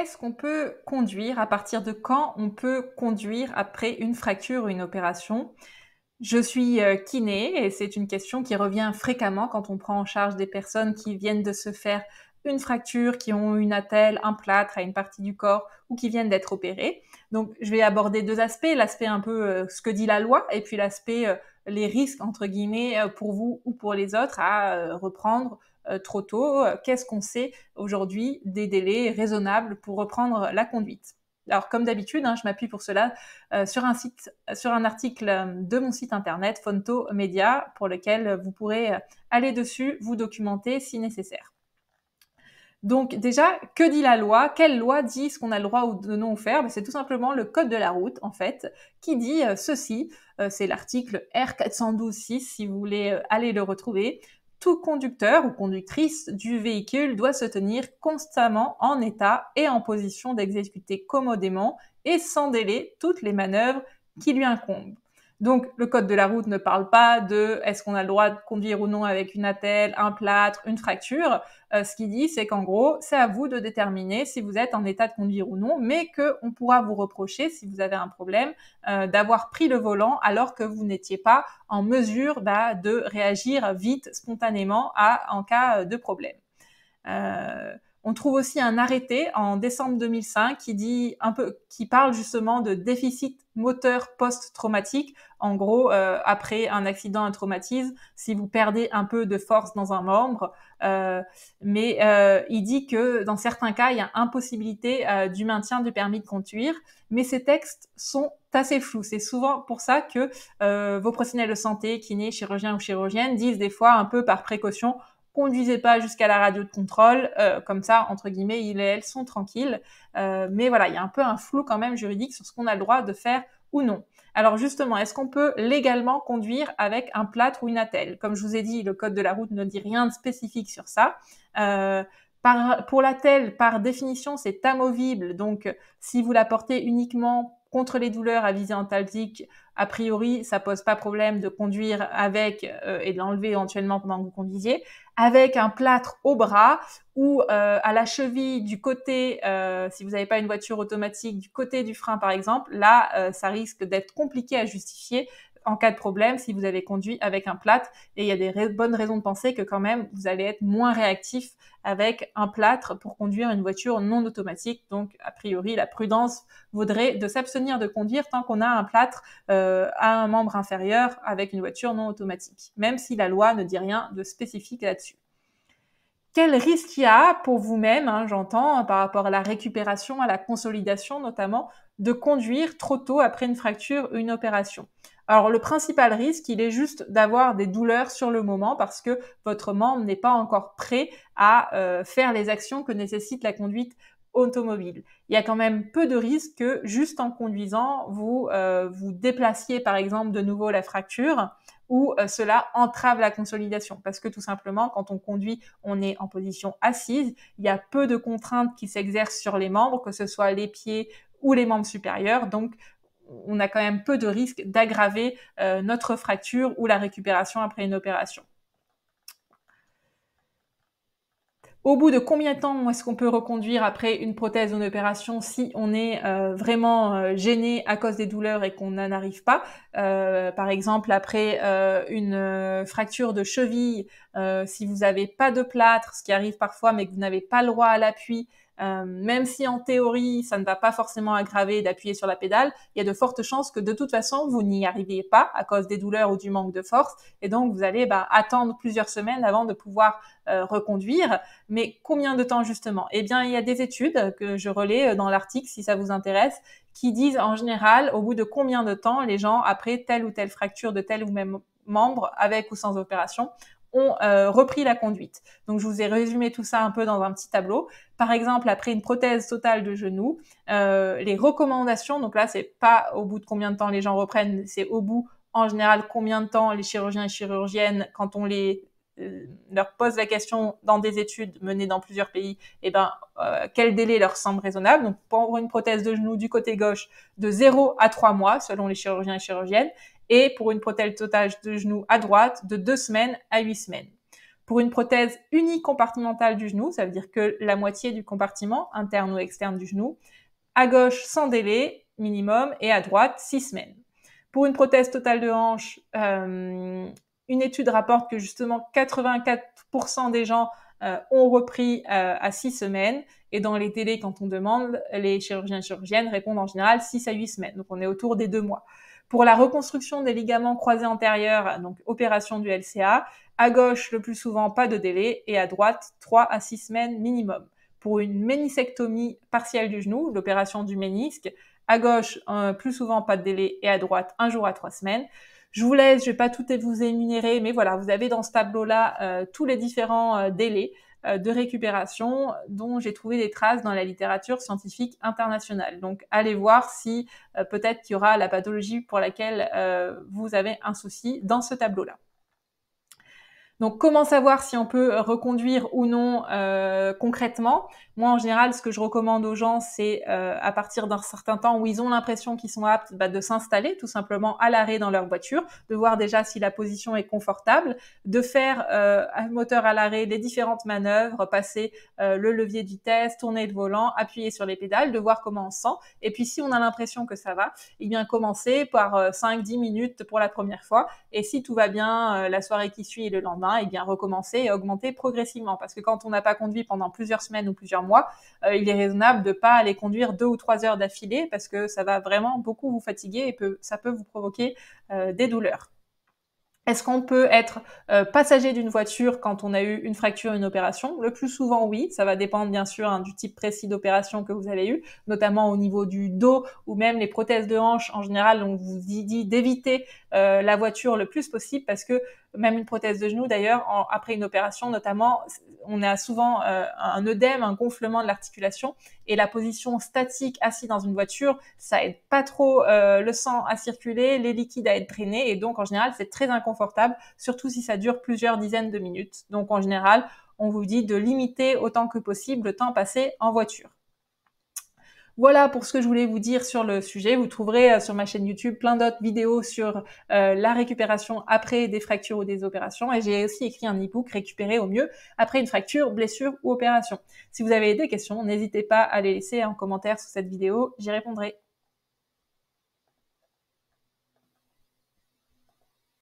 est-ce qu'on peut conduire À partir de quand on peut conduire après une fracture ou une opération je suis euh, kiné et c'est une question qui revient fréquemment quand on prend en charge des personnes qui viennent de se faire une fracture, qui ont une attelle, un plâtre à une partie du corps ou qui viennent d'être opérées. Donc je vais aborder deux aspects, l'aspect un peu euh, ce que dit la loi et puis l'aspect euh, les risques entre guillemets pour vous ou pour les autres à reprendre euh, trop tôt euh, Qu'est-ce qu'on sait aujourd'hui des délais raisonnables pour reprendre la conduite alors comme d'habitude, hein, je m'appuie pour cela euh, sur un article de mon site internet Fonto Media, pour lequel vous pourrez aller dessus, vous documenter si nécessaire. Donc déjà, que dit la loi Quelle loi dit ce qu'on a le droit ou de non faire ben, C'est tout simplement le code de la route, en fait, qui dit ceci. c'est l'article R412.6, si vous voulez aller le retrouver tout conducteur ou conductrice du véhicule doit se tenir constamment en état et en position d'exécuter commodément et sans délai toutes les manœuvres qui lui incombent. Donc, le code de la route ne parle pas de est-ce qu'on a le droit de conduire ou non avec une attelle, un plâtre, une fracture. Euh, ce qu'il dit, c'est qu'en gros, c'est à vous de déterminer si vous êtes en état de conduire ou non, mais qu'on pourra vous reprocher, si vous avez un problème, euh, d'avoir pris le volant alors que vous n'étiez pas en mesure bah, de réagir vite, spontanément, à, en cas de problème. Euh, on trouve aussi un arrêté en décembre 2005 qui dit un peu, qui parle justement de déficit moteur post-traumatique. En gros, euh, après un accident, un traumatisme, si vous perdez un peu de force dans un membre, euh, mais euh, il dit que dans certains cas, il y a impossibilité du maintien du permis de conduire. Mais ces textes sont assez flous. C'est souvent pour ça que vos professionnels de santé, kinés, chirurgiens ou chirurgiennes disent des fois un peu par précaution, conduisez pas jusqu'à la radio de contrôle, euh, comme ça, entre guillemets, ils et elles sont tranquilles. Euh, mais voilà, il y a un peu un flou quand même juridique sur ce qu'on a le droit de faire ou non. Alors justement, est-ce qu'on peut légalement conduire avec un plâtre ou une attelle Comme je vous ai dit, le code de la route ne dit rien de spécifique sur ça. Euh, par, pour l'attelle, par définition, c'est amovible. Donc, si vous la portez uniquement contre les douleurs à visée antalgique, a priori, ça pose pas problème de conduire avec euh, et de l'enlever éventuellement pendant que vous conduisiez, avec un plâtre au bras ou euh, à la cheville du côté, euh, si vous n'avez pas une voiture automatique, du côté du frein par exemple, là, ça risque d'être compliqué à justifier en cas de problème si vous avez conduit avec un plâtre. Et il y a des bonnes raisons de penser que quand même, vous allez être moins réactif avec un plâtre pour conduire une voiture non automatique. Donc, a priori, la prudence vaudrait de s'abstenir de conduire tant qu'on a un plâtre euh, à un membre inférieur avec une voiture non automatique, même si la loi ne dit rien de spécifique là-dessus quel risque il y a pour vous-même, hein, j'entends, par rapport à la récupération, à la consolidation notamment, de conduire trop tôt après une fracture, une opération. Alors le principal risque, il est juste d'avoir des douleurs sur le moment parce que votre membre n'est pas encore prêt à euh, faire les actions que nécessite la conduite automobile. Il y a quand même peu de risques que juste en conduisant, vous euh, vous déplaciez par exemple de nouveau la fracture ou euh, cela entrave la consolidation parce que tout simplement quand on conduit, on est en position assise, il y a peu de contraintes qui s'exercent sur les membres que ce soit les pieds ou les membres supérieurs. Donc, on a quand même peu de risque d'aggraver euh, notre fracture ou la récupération après une opération. Au bout de combien de temps est-ce qu'on peut reconduire après une prothèse ou une opération si on est euh, vraiment euh, gêné à cause des douleurs et qu'on n'en arrive pas Par exemple, après une fracture de cheville, si vous n'avez pas de plâtre, ce qui arrive parfois, mais que vous n'avez pas le droit à l'appui, euh, même si en théorie, ça ne va pas forcément aggraver d'appuyer sur la pédale, il y a de fortes chances que de toute façon, vous n'y arriviez pas à cause des douleurs ou du manque de force. Et donc, vous allez bah, attendre plusieurs semaines avant de pouvoir euh, reconduire. Mais combien de temps justement Eh bien, il y a des études que je relais euh, dans l'article si ça vous intéresse qui disent en général au bout de combien de temps les gens, après telle ou telle fracture de tel ou même membre, avec ou sans opération, ont euh, repris la conduite. Donc je vous ai résumé tout ça un peu dans un petit tableau. Par exemple, après une prothèse totale de genou, euh, les recommandations, donc là c'est pas au bout de combien de temps les gens reprennent, c'est au bout en général combien de temps les chirurgiens et chirurgiennes, quand on les euh, leur pose la question dans des études menées dans plusieurs pays, et eh ben, euh, quel délai leur semble raisonnable. Donc, pour une prothèse de genou du côté gauche, de 0 à 3 mois, selon les chirurgiens et chirurgiennes, et pour une prothèse totale de genou à droite, de 2 semaines à 8 semaines. Pour une prothèse unicompartimentale du genou, ça veut dire que la moitié du compartiment, interne ou externe du genou, à gauche sans délai minimum et à droite 6 semaines. Pour une prothèse totale de hanche, euh, une étude rapporte que justement 84% des gens euh, ont repris euh, à 6 semaines. Et dans les délais, quand on demande, les chirurgiens et chirurgiennes répondent en général 6 à 8 semaines. Donc on est autour des 2 mois. Pour la reconstruction des ligaments croisés antérieurs, donc opération du LCA, à gauche, le plus souvent, pas de délai, et à droite, 3 à 6 semaines minimum. Pour une ménisectomie partielle du genou, l'opération du ménisque, à gauche, plus souvent, pas de délai, et à droite, un jour à trois semaines. Je vous laisse, je vais pas tout vous énumérer, mais voilà, vous avez dans ce tableau-là euh, tous les différents euh, délais euh, de récupération dont j'ai trouvé des traces dans la littérature scientifique internationale. Donc allez voir si peut-être qu'il y aura la pathologie pour laquelle vous avez un souci dans ce tableau-là. Donc, comment savoir si on peut reconduire ou non euh, concrètement Moi, en général, ce que je recommande aux gens, c'est euh, à partir d'un certain temps où ils ont l'impression qu'ils sont aptes bah, de s'installer tout simplement à l'arrêt dans leur voiture, de voir déjà si la position est confortable, de faire euh, moteur à l'arrêt les différentes manœuvres, passer euh, le levier de vitesse, tourner le volant, appuyer sur les pédales, de voir comment on sent. Et puis, si on a l'impression que ça va, eh bien, commencer par 5-10 minutes pour la première fois. Et si tout va bien, la soirée qui suit et le lendemain, et eh bien recommencer et augmenter progressivement. Parce que quand on n'a pas conduit pendant plusieurs semaines ou plusieurs mois, euh, il est raisonnable de ne pas aller conduire deux ou trois heures d'affilée parce que ça va vraiment beaucoup vous fatiguer et ça peut vous provoquer euh, des douleurs. Est-ce qu'on peut être euh, passager d'une voiture quand on a eu une fracture, une opération Le plus souvent, oui. Ça va dépendre bien sûr hein, du type précis d'opération que vous avez eu, notamment au niveau du dos ou même les prothèses de hanche. En général, on vous dit d'éviter la voiture le plus possible parce que même une prothèse de genou d'ailleurs, après une opération notamment, on a souvent euh, un œdème, un gonflement de l'articulation et la position statique assis dans une voiture, ça aide pas trop euh, le sang à circuler, les liquides à être drainés et donc en général c'est très inconfortable, surtout si ça dure plusieurs dizaines de minutes. Donc en général, on vous dit de limiter autant que possible le temps passé en voiture. Voilà pour ce que je voulais vous dire sur le sujet. Vous trouverez euh, sur ma chaîne YouTube plein d'autres vidéos sur euh, la récupération après des fractures ou des opérations. Et j'ai aussi écrit un e-book récupérer au mieux après une fracture, blessure ou opération. Si vous avez des questions, n'hésitez pas à les laisser en commentaire sous cette vidéo. J'y répondrai.